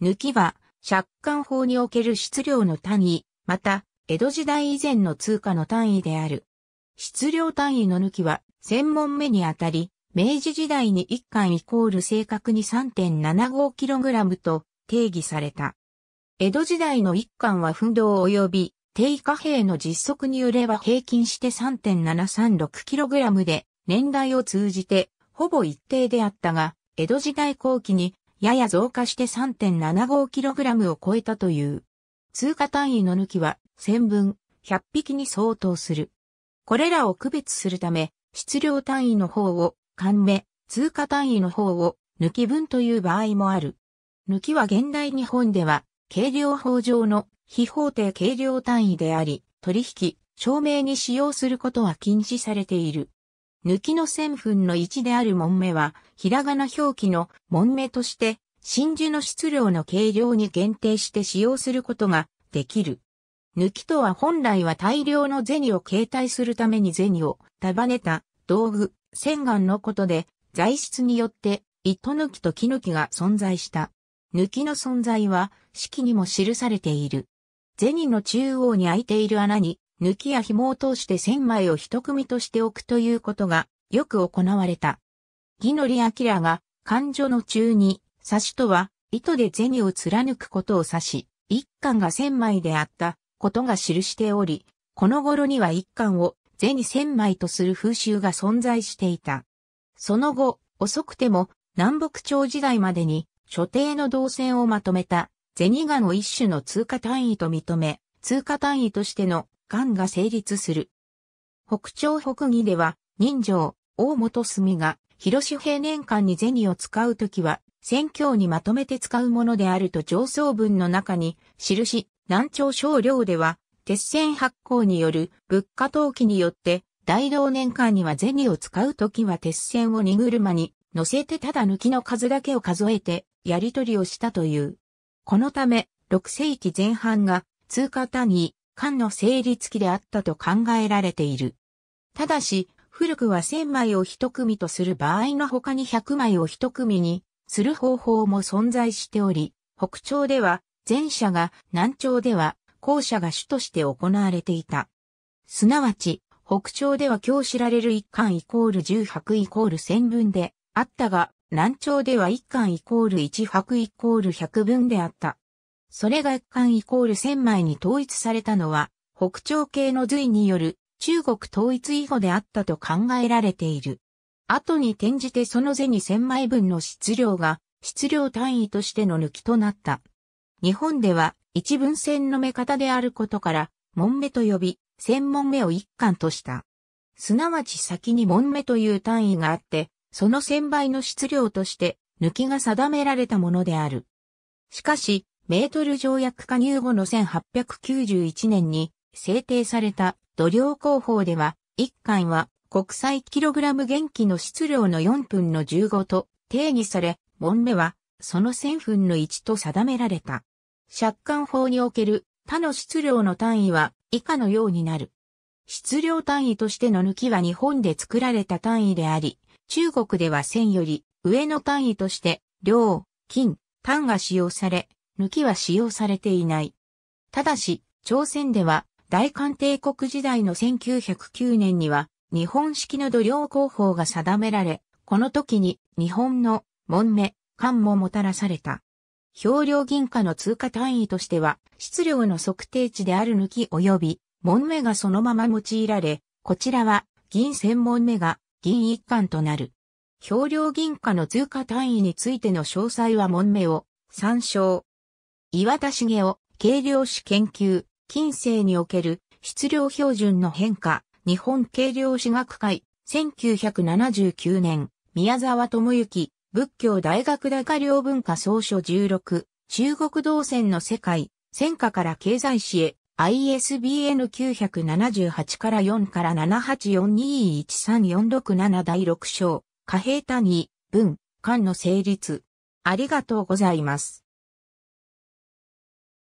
抜きは、借款法における質量の単位、また、江戸時代以前の通貨の単位である。質量単位の抜きは、専門目にあたり、明治時代に1貫イコール正確に 3.75kg と定義された。江戸時代の1貫は奮動及び定貨幣の実測によれば平均して 3.736kg で年代を通じてほぼ一定であったが、江戸時代後期にやや増加して 3.75kg を超えたという。通貨単位の抜きは1000分100匹に相当する。これらを区別するため、質量単位の方を、缶目、通貨単位の方を、抜き分という場合もある。抜きは現代日本では、軽量法上の非法定軽量単位であり、取引、証明に使用することは禁止されている。抜きの線分の1である門目は、ひらがな表記の門目として、真珠の質量の計量に限定して使用することができる。抜きとは本来は大量の銭を携帯するために銭を束ねた道具、洗顔のことで、材質によって糸抜きと木抜きが存在した。抜きの存在は式にも記されている。銭の中央に開いている穴に抜きや紐を通して千枚を一組としておくということがよく行われた。義則明が感定の中に刺しとは糸で銭を貫くことを指し、一貫が千枚であったことが記しており、この頃には一貫を銭千枚とする風習が存在していた。その後、遅くても南北朝時代までに所定の動線をまとめた銭がの一種の通貨単位と認め、通貨単位としての願が成立する。北朝北義では、人情、大本住が、広志平年間に銭を使うときは、宣教にまとめて使うものであると上層文の中に、印、南朝少量では、鉄線発行による物価投機によって、大同年間には銭を使うときは鉄線を荷車に乗せてただ抜きの数だけを数えて、やり取りをしたという。このため、六世紀前半が通貨単位、間の成立期であったと考えられている。ただし、古くは1000枚を一組とする場合の他に100枚を一組にする方法も存在しており、北朝では前者が南朝では後者が主として行われていた。すなわち、北朝では今日知られる一巻イコール10拍イコール1000分であったが、南朝では一巻イコール1拍イコール100分であった。それが一貫イコール千枚に統一されたのは、北朝系の隋による中国統一以後であったと考えられている。後に転じてその銭千枚分の質量が質量単位としての抜きとなった。日本では一文銭の目方であることから、門目と呼び、千門目を一貫とした。すなわち先に門目という単位があって、その千倍の質量として、抜きが定められたものである。しかし、メートル条約加入後の1891年に制定された土量工法では、1巻は国際キログラム元気の質量の4分の15と定義され、門目はその1000分の1と定められた。借款法における他の質量の単位は以下のようになる。質量単位としての抜きは日本で作られた単位であり、中国では1000より上の単位として、量、金、単が使用され、抜きは使用されていない。ただし、朝鮮では大韓帝国時代の1909年には日本式の土量工法が定められ、この時に日本の門目、官ももたらされた。表量銀貨の通貨単位としては、質量の測定値である抜き及び、門目がそのまま用いられ、こちらは銀専門目が銀一貫となる。表量銀貨の通貨単位についての詳細は門目を参照。岩田茂雄、軽量子研究、近世における質量標準の変化、日本軽量子学会、1979年、宮沢智之、仏教大学大科領文化総書16、中国動線の世界、戦火から経済史へ、ISBN 978から4から784213467第6章、貨幣単位、文、間の成立。ありがとうございます。